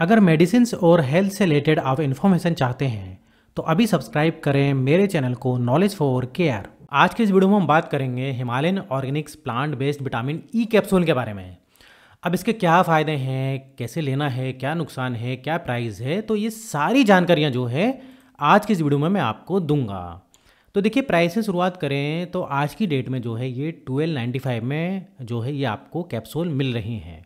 अगर मेडिसिन और हेल्थ से रिलेटेड आप इन्फॉर्मेशन चाहते हैं तो अभी सब्सक्राइब करें मेरे चैनल को नॉलेज फॉर केयर आज के इस वीडियो में हम बात करेंगे Himalayan Organics plant based vitamin E capsule के बारे में अब इसके क्या फ़ायदे हैं कैसे लेना है क्या नुकसान है क्या प्राइस है तो ये सारी जानकारियाँ जो है आज की इस वीडियो में मैं आपको दूंगा तो देखिए प्राइस से शुरुआत करें तो आज की डेट में जो है ये ट्वेल्व में जो है ये आपको कैप्सूल मिल रही हैं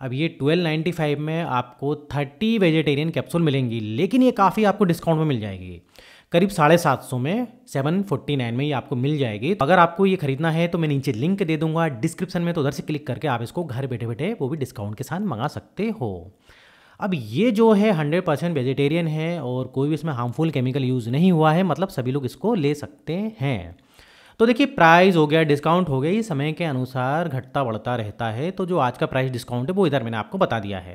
अब ये 1295 में आपको 30 वेजिटेरियन कैप्सूल मिलेंगी लेकिन ये काफ़ी आपको डिस्काउंट में मिल जाएगी करीब साढ़े सात सौ में सेवन फोर्टी नाइन में ये आपको मिल जाएगी तो अगर आपको ये खरीदना है तो मैं नीचे लिंक दे दूंगा डिस्क्रिप्शन में तो उधर से क्लिक करके आप इसको घर बैठे बैठे वो भी डिस्काउंट के साथ मंगा सकते हो अब ये जो है हंड्रेड परसेंट वेजिटेरियन है और कोई भी इसमें हार्मफुल केमिकल यूज़ नहीं हुआ है मतलब सभी लोग इसको ले सकते हैं तो देखिए प्राइस हो गया डिस्काउंट हो गया ये समय के अनुसार घटता बढ़ता रहता है तो जो आज का प्राइस डिस्काउंट है वो इधर मैंने आपको बता दिया है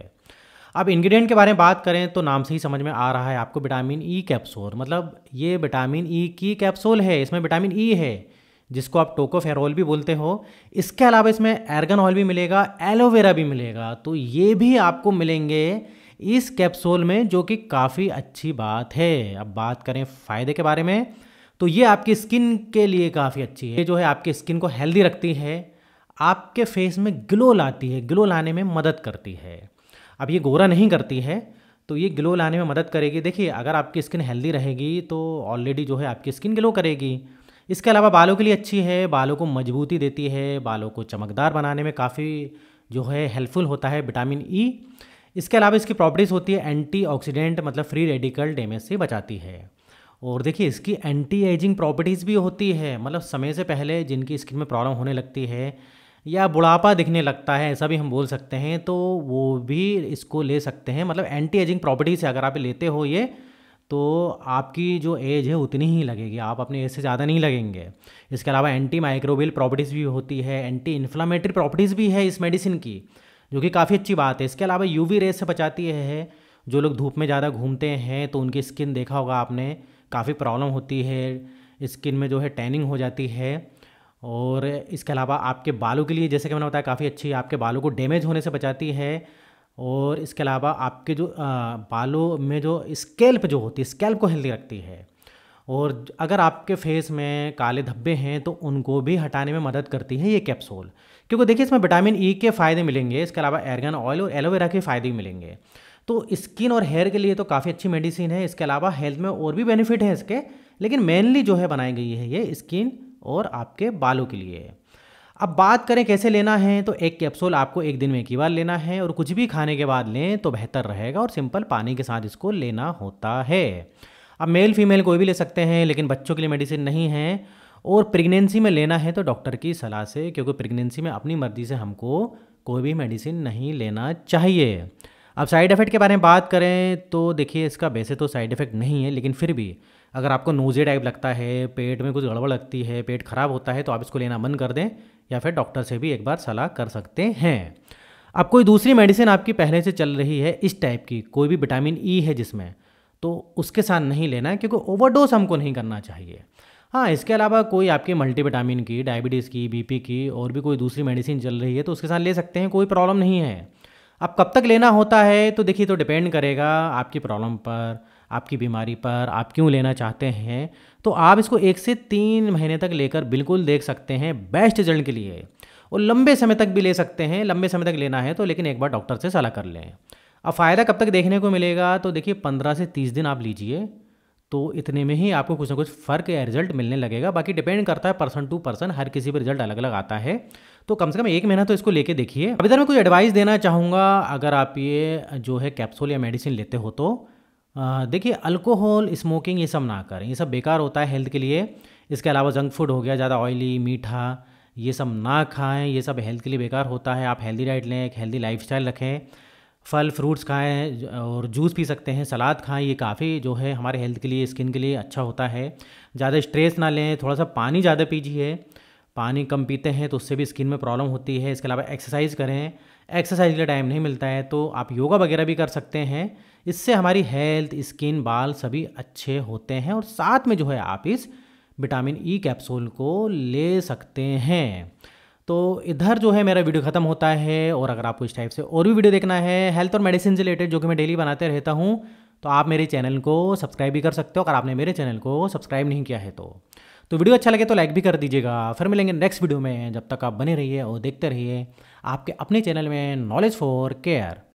अब इंग्रेडिएंट के बारे में बात करें तो नाम से ही समझ में आ रहा है आपको विटामिन ई कैप्सूल मतलब ये विटामिन ई e की कैप्सूल है इसमें विटामिन ई e है जिसको आप टोकोफेरोल भी बोलते हो इसके अलावा इसमें एर्गन ऑयल भी मिलेगा एलोवेरा भी मिलेगा तो ये भी आपको मिलेंगे इस कैप्सूल में जो कि काफ़ी अच्छी बात है अब बात करें फ़ायदे के बारे में तो ये आपकी स्किन के लिए काफ़ी अच्छी है ये जो है आपकी स्किन को हेल्दी रखती है आपके फेस में ग्लो लाती है ग्लो लाने में मदद करती है अब ये गोरा नहीं करती है तो ये ग्लो लाने में मदद करेगी देखिए अगर आपकी स्किन हेल्दी रहेगी तो ऑलरेडी जो है आपकी स्किन ग्लो करेगी इसके अलावा बालों के लिए अच्छी है बालों को मजबूती देती है बालों को चमकदार बनाने में काफ़ी जो है हेल्पफुल होता है विटामिन ई इसके अलावा इसकी प्रॉपर्टीज़ होती है एंटीऑक्सीडेंट मतलब फ्री रेडिकल डैमेज से बचाती है और देखिए इसकी एंटी एजिंग प्रॉपर्टीज़ भी होती है मतलब समय से पहले जिनकी स्किन में प्रॉब्लम होने लगती है या बुढ़ापा दिखने लगता है ऐसा भी हम बोल सकते हैं तो वो भी इसको ले सकते हैं मतलब एंटी एजिंग प्रॉपर्टी से अगर आप लेते हो ये तो आपकी जो एज है उतनी ही लगेगी आप अपने एज से ज़्यादा नहीं लगेंगे इसके अलावा एंटी माइक्रोबियल प्रॉपर्टीज़ भी होती है एंटी इन्फ्लामेटरी प्रॉपर्टीज़ भी है इस मेडिसिन की जो कि काफ़ी अच्छी बात है इसके अलावा यूवी रेस से बचाती है जो लोग धूप में ज़्यादा घूमते हैं तो उनकी स्किन देखा होगा आपने काफ़ी प्रॉब्लम होती है स्किन में जो है टैनिंग हो जाती है और इसके अलावा आपके बालों के लिए जैसे कि मैंने बताया काफ़ी अच्छी आपके बालों को डैमेज होने से बचाती है और इसके अलावा आपके जो बालों में जो स्केल्प जो होती है स्केल्प को हेल्दी रखती है और अगर आपके फेस में काले धब्बे हैं तो उनको भी हटाने में मदद करती है ये कैप्सूल क्योंकि देखिए इसमें विटामिन ई e के फ़ायदे मिलेंगे इसके अलावा एरगन ऑयल और एलोवेरा के फ़ायदे मिलेंगे तो स्किन और हेयर के लिए तो काफ़ी अच्छी मेडिसिन है इसके अलावा हेल्थ में और भी बेनिफिट हैं इसके लेकिन मेनली जो है बनाई गई है ये स्किन और आपके बालों के लिए अब बात करें कैसे लेना है तो एक कैप्सूल आपको एक दिन में एक ही बार लेना है और कुछ भी खाने के बाद लें तो बेहतर रहेगा और सिंपल पानी के साथ इसको लेना होता है अब मेल फीमेल कोई भी ले सकते हैं लेकिन बच्चों के लिए मेडिसिन नहीं है और प्रेगनेंसी में लेना है तो डॉक्टर की सलाह से क्योंकि प्रेगनेंसी में अपनी मर्ज़ी से हमको कोई भी मेडिसिन नहीं लेना चाहिए अब साइड इफेक्ट के बारे में बात करें तो देखिए इसका वैसे तो साइड इफेक्ट नहीं है लेकिन फिर भी अगर आपको नोजे टाइप लगता है पेट में कुछ गड़बड़ लगती है पेट खराब होता है तो आप इसको लेना बंद कर दें या फिर डॉक्टर से भी एक बार सलाह कर सकते हैं अब कोई दूसरी मेडिसिन आपकी पहले से चल रही है इस टाइप की कोई भी विटामिन ई e है जिसमें तो उसके साथ नहीं लेना है क्योंकि ओवरडोज हमको नहीं करना चाहिए हाँ इसके अलावा कोई आपकी मल्टीविटामिन की डायबिटीज़ की बीपी की और भी कोई दूसरी मेडिसिन चल रही है तो उसके साथ ले सकते हैं कोई प्रॉब्लम नहीं है अब कब तक लेना होता है तो देखिए तो डिपेंड करेगा आपकी प्रॉब्लम पर आपकी बीमारी पर आप क्यों लेना चाहते हैं तो आप इसको एक से तीन महीने तक लेकर बिल्कुल देख सकते हैं बेस्ट रिजल्ट के लिए और लंबे समय तक भी ले सकते हैं लंबे समय तक लेना है तो लेकिन एक बार डॉक्टर से सलाह कर लें अब फ़ायदा कब तक देखने को मिलेगा तो देखिए पंद्रह से तीस दिन आप लीजिए तो इतने में ही आपको कुछ ना कुछ फ़र्क या रिजल्ट मिलने लगेगा बाकी डिपेंड करता है पर्सन टू पर्सन हर किसी पर रिजल्ट अलग अलग आता है तो कम से कम एक महीना तो इसको लेके देखिए अभी इधर मैं कुछ एडवाइस देना चाहूँगा अगर आप ये जो है कैप्सूल या मेडिसिन लेते हो तो देखिए अल्कोहल स्मोकिंग ये सब ना करें ये सब बेकार होता है हेल्थ के लिए इसके अलावा जंक फूड हो गया ज़्यादा ऑयली मीठा ये सब ना खाएं ये सब हेल्थ के लिए बेकार होता है आप हेल्दी डाइट लें एक हेल्दी लाइफ रखें फल फ्रूट्स खाएँ और जूस पी सकते हैं सलाद खाएँ ये काफ़ी जो है हमारे हेल्थ के लिए स्किन के लिए अच्छा होता है ज़्यादा स्ट्रेस ना लें थोड़ा सा पानी ज़्यादा पीजिए पानी कम पीते हैं तो उससे भी स्किन में प्रॉब्लम होती है इसके अलावा एक्सरसाइज करें एक्सरसाइज के लिए टाइम नहीं मिलता है तो आप योगा वगैरह भी कर सकते हैं इससे हमारी हेल्थ स्किन बाल सभी अच्छे होते हैं और साथ में जो है आप इस विटामिन ई कैप्सूल को ले सकते हैं तो इधर जो है मेरा वीडियो ख़त्म होता है और अगर आपको इस टाइप से और भी वीडियो देखना है हेल्थ और मेडिसिन से रिलेटेड जो कि मैं डेली बनाते रहता हूँ तो आप मेरे चैनल को सब्सक्राइब भी कर सकते हो अगर आपने मेरे चैनल को सब्सक्राइब नहीं किया है तो तो वीडियो अच्छा लगे तो लाइक भी कर दीजिएगा फिर मिलेंगे नेक्स्ट वीडियो में जब तक आप बने रहिए और देखते रहिए आपके अपने चैनल में नॉलेज फॉर केयर